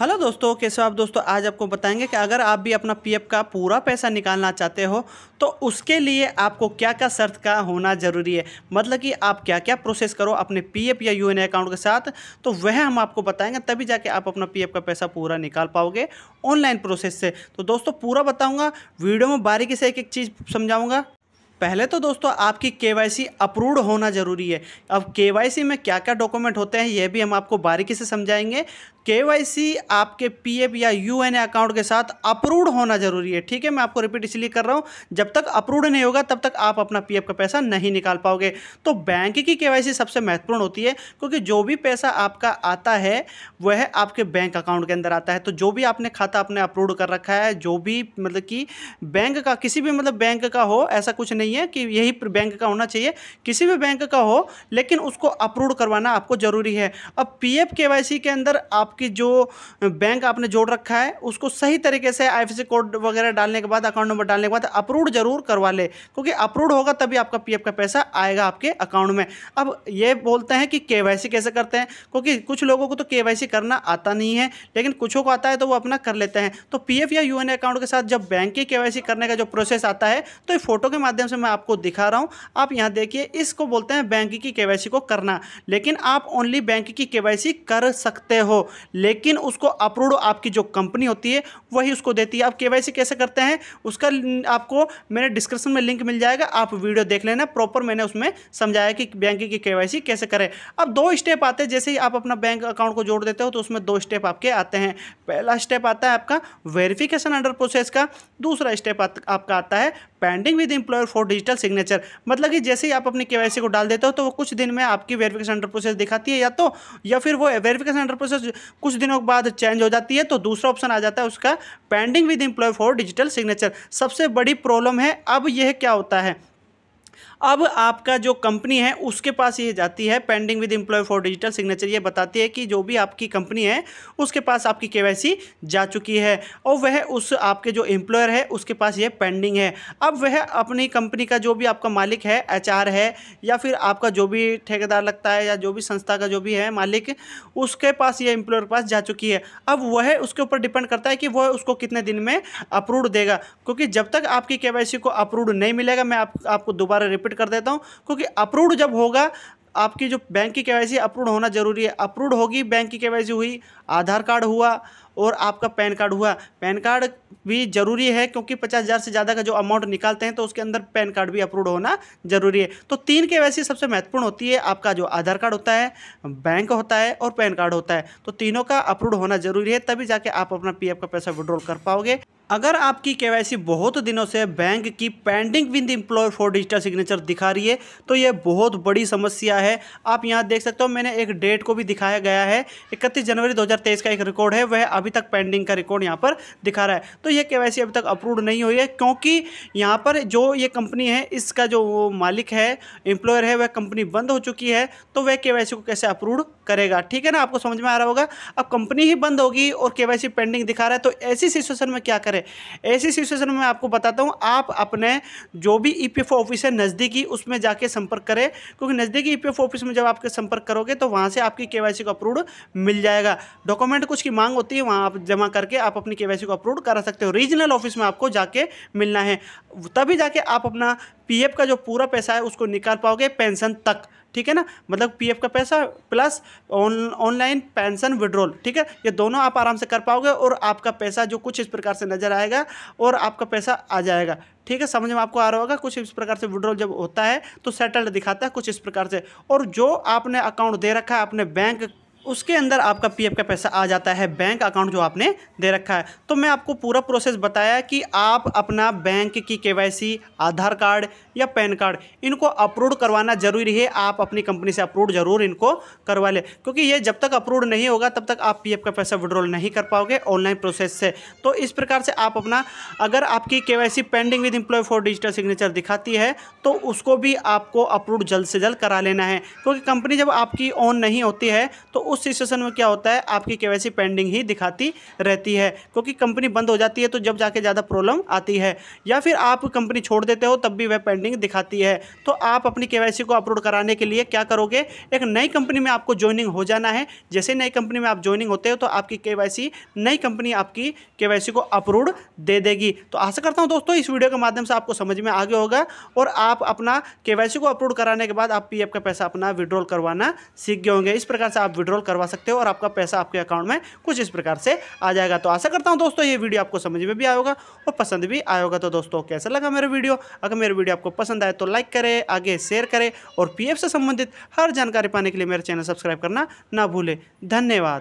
hello दोस्तों कैसे हो आप दोस्तों आज आपको बताएंगे कि अगर आप भी अपना पीएफ का पूरा पैसा निकालना चाहते हो तो उसके लिए आपको क्या क्या शर्त का होना ज़रूरी है मतलब कि आप क्या क्या प्रोसेस करो अपने पीएफ या यूएनए अकाउंट के साथ तो वह हम आपको बताएंगे तभी जाके आप अपना पीएफ का पैसा पूरा निकाल पाओगे ऑनलाइन प्रोसेस से तो दोस्तों पूरा बताऊँगा वीडियो में बारीकी से एक एक चीज़ समझाऊँगा पहले तो दोस्तों आपकी के अप्रूव्ड होना ज़रूरी है अब के में क्या क्या डॉक्यूमेंट होते हैं यह भी हम आपको बारीकी से समझाएंगे के आपके पीएफ या यूएनए अकाउंट के साथ अप्रूव्ड होना जरूरी है ठीक है मैं आपको रिपीट इसलिए कर रहा हूँ जब तक अप्रूव्ड नहीं होगा तब तक आप अपना पीएफ का पैसा नहीं निकाल पाओगे तो बैंक की केवाईसी सबसे महत्वपूर्ण होती है क्योंकि जो भी पैसा आपका आता है वह आपके बैंक अकाउंट के अंदर आता है तो जो भी आपने खाता आपने अप्रूव कर रखा है जो भी मतलब कि बैंक का किसी भी मतलब बैंक का हो ऐसा कुछ नहीं है कि यही बैंक का होना चाहिए किसी भी बैंक का हो लेकिन उसको अप्रूव करवाना आपको ज़रूरी है अब पी एफ के अंदर आप आपकी जो बैंक आपने जोड़ रखा है उसको सही तरीके से आई कोड वगैरह डालने के बाद अकाउंट नंबर डालने के बाद अप्रूव जरूर करवा ले क्योंकि अप्रूव होगा तभी आपका पी का पैसा आएगा आपके अकाउंट में अब ये बोलते हैं कि के कैसे करते हैं क्योंकि कुछ लोगों को तो के करना आता नहीं है लेकिन कुछों को आता है तो वो अपना कर लेते हैं तो पी या यू अकाउंट के साथ जब बैंक की के करने का जो प्रोसेस आता है तो ये फोटो के माध्यम से मैं आपको दिखा रहा हूँ आप यहाँ देखिए इसको बोलते हैं बैंक की के को करना लेकिन आप ओनली बैंक की के कर सकते हो लेकिन उसको अप्रूव आपकी जो कंपनी होती है वही उसको देती है आप के कैसे करते हैं उसका आपको मेरे डिस्क्रिप्शन में लिंक मिल जाएगा आप वीडियो देख लेना प्रॉपर मैंने उसमें समझाया कि बैंक की के कैसे करें अब दो स्टेप आते हैं जैसे ही आप अपना बैंक अकाउंट को जोड़ देते हो तो उसमें दो स्टेप आपके आते हैं पहला स्टेप आता है आपका वेरिफिकेशन अंडर प्रोसेस का दूसरा स्टेप आपका आता है pending with employer for digital signature मतलब कि जैसे ही आप अपने के को डाल देते हो तो वो कुछ दिन में आपकी वेरिफिकेशन अंडर प्रोसेस दिखाती है या तो या फिर वो वेरिफिकेशन अंडर प्रोसेस कुछ दिनों के बाद चेंज हो जाती है तो दूसरा ऑप्शन आ जाता है उसका pending with employer for digital signature सबसे बड़ी प्रॉब्लम है अब यह क्या होता है अब आपका जो कंपनी है उसके पास ये जाती है pending with employ for digital signature ये बताती है कि जो भी आपकी कंपनी है उसके पास आपकी के जा चुकी है और वह उस आपके जो एम्प्लॉयर है उसके पास ये पेंडिंग है अब वह अपनी कंपनी का जो भी आपका मालिक है एच है या फिर आपका जो भी ठेकेदार लगता है या जो भी संस्था का जो भी है मालिक उसके पास ये एम्प्लॉयर के पास जा चुकी है अब वह उसके ऊपर डिपेंड करता है कि वह उसको कितने दिन में अप्रूव देगा क्योंकि जब तक आपकी के को अप्रूव नहीं मिलेगा मैं आप, आपको दोबारा रिपीट सबमिट कर देता हूँ क्योंकि अप्रूव्ड जब होगा आपकी जो बैंक की केवाईसी अप्रूव होना जरूरी है अप्रूव होगी बैंक की के हुई आधार कार्ड हुआ और आपका पैन कार्ड हुआ पैन कार्ड भी ज़रूरी है क्योंकि पचास हज़ार से ज़्यादा का जो अमाउंट निकालते हैं तो उसके अंदर पैन कार्ड भी अप्रूव होना ज़रूरी है तो तीन के वैसे सबसे महत्वपूर्ण होती है आपका जो आधार कार्ड होता है बैंक होता है और पैन कार्ड होता है तो तीनों का अप्रूव होना ज़रूरी है तभी जाके आप अपना पी का पैसा विड्रॉल कर पाओगे अगर आपकी के बहुत दिनों से बैंक की pending with employ for digital signature दिखा रही है तो यह बहुत बड़ी समस्या है आप यहाँ देख सकते हो मैंने एक डेट को भी दिखाया गया है इकतीस जनवरी 2023 का एक रिकॉर्ड है वह अभी तक पेंडिंग का रिकॉर्ड यहाँ पर दिखा रहा है तो ये के अभी तक अप्रूव नहीं हुई है क्योंकि यहाँ पर जो ये कंपनी है इसका जो मालिक है एम्प्लॉयर है वह कंपनी बंद हो चुकी है तो वह के को कैसे अप्रूव करेगा ठीक है ना आपको समझ में आ रहा होगा अब कंपनी ही बंद होगी और के पेंडिंग दिखा रहा है तो ऐसी सिचुएशन में क्या करें ऐसी सिचुएशन में आपको बताता हूँ आप अपने जो भी ई e ऑफिस है नज़दीकी उसमें जाके संपर्क करें क्योंकि नज़दीकी ई e ऑफिस में जब आपके संपर्क करोगे तो वहाँ से आपकी के को अप्रूव मिल जाएगा डॉक्यूमेंट कुछ की मांग होती है वहाँ आप जमा करके आप अपनी के को अप्रूव करा सकते हो रीजनल ऑफिस में आपको जाके मिलना है तभी जाके आप अपना पी का जो पूरा पैसा है उसको निकाल पाओगे पेंशन तक ठीक है ना मतलब पीएफ का पैसा प्लस ऑनलाइन उन, पेंशन विड्रॉल ठीक है ये दोनों आप आराम से कर पाओगे और आपका पैसा जो कुछ इस प्रकार से नज़र आएगा और आपका पैसा आ जाएगा ठीक है समझ में आपको आ रहा होगा कुछ इस प्रकार से विड्रॉल जब होता है तो सेटल्ड दिखाता है कुछ इस प्रकार से और जो आपने अकाउंट दे रखा है अपने बैंक उसके अंदर आपका पीएफ का पैसा आ जाता है बैंक अकाउंट जो आपने दे रखा है तो मैं आपको पूरा प्रोसेस बताया कि आप अपना बैंक की केवाईसी आधार कार्ड या पैन कार्ड इनको अप्रूव करवाना जरूरी है आप अपनी कंपनी से अप्रूव जरूर इनको करवा लें क्योंकि ये जब तक अप्रूव नहीं होगा तब तक आप पी का पैसा विड्रॉल नहीं कर पाओगे ऑनलाइन प्रोसेस से तो इस प्रकार से आप अपना अगर आपकी के pending with employ for digital signature दिखाती है तो उसको भी आपको अप्रूव जल्द से जल्द करा लेना है क्योंकि कंपनी जब आपकी ऑन नहीं होती है तो उस सिचुएशन में क्या होता है आपकी केवाईसी पेंडिंग ही दिखाती रहती है क्योंकि कंपनी बंद हो जाती है तो जब जाके ज़्यादा प्रॉब्लम आती है या फिर आप कंपनी छोड़ देते हो तब भी वह पेंडिंग दिखाती है तो आप अपनी के को अपलोड कराने के लिए क्या करोगे एक नई कंपनी में आपको ज्वाइनिंग हो जाना है जैसे नई कंपनी में आप ज्वाइनिंग होते हो तो आपकी के नई कंपनी आपकी के को अप्रूव दे देगी तो आशा करता हूँ दोस्तों इस वीडियो के माध्यम से आपको समझ में आगे होगा और आप अपना के को अप्रूव कराने के बाद आप पीएफ का पैसा अपना विड्रॉल करवाना सीख गए होंगे इस प्रकार से आप विड्रॉल सॉल्व करवा सकते हो और आपका पैसा आपके अकाउंट में कुछ इस प्रकार से आ जाएगा तो आशा करता हूँ दोस्तों ये वीडियो आपको समझ में भी आएगा और पसंद भी आएगा तो दोस्तों कैसा लगा मेरा वीडियो अगर मेरे वीडियो आपको पसंद आए तो लाइक करें आगे शेयर करें और पी से संबंधित हर जानकारी पाने के लिए मेरे चैनल सब्सक्राइब करना ना भूलें धन्यवाद